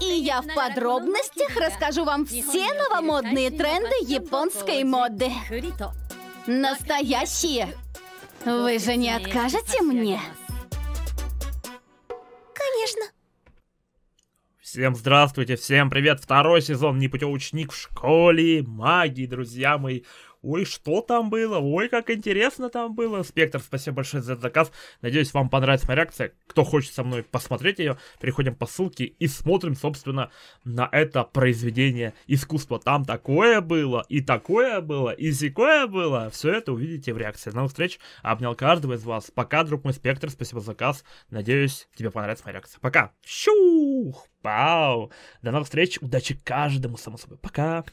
И я в подробностях расскажу вам все новомодные тренды японской моды. Настоящие! Вы же не откажете мне? Конечно. Всем здравствуйте, всем привет! Второй сезон «Непутевочник в школе магии», друзья мои ой, что там было, ой, как интересно там было. Спектр, спасибо большое за заказ. Надеюсь, вам понравится моя реакция. Кто хочет со мной посмотреть ее, переходим по ссылке и смотрим, собственно, на это произведение искусства. Там такое было, и такое было, и зикое было. Все это увидите в реакции. До новых встреч. Обнял каждого из вас. Пока, друг мой Спектр, спасибо за заказ. Надеюсь, тебе понравится моя реакция. Пока. Щух! Пау! До новых встреч. Удачи каждому, само собой. Пока.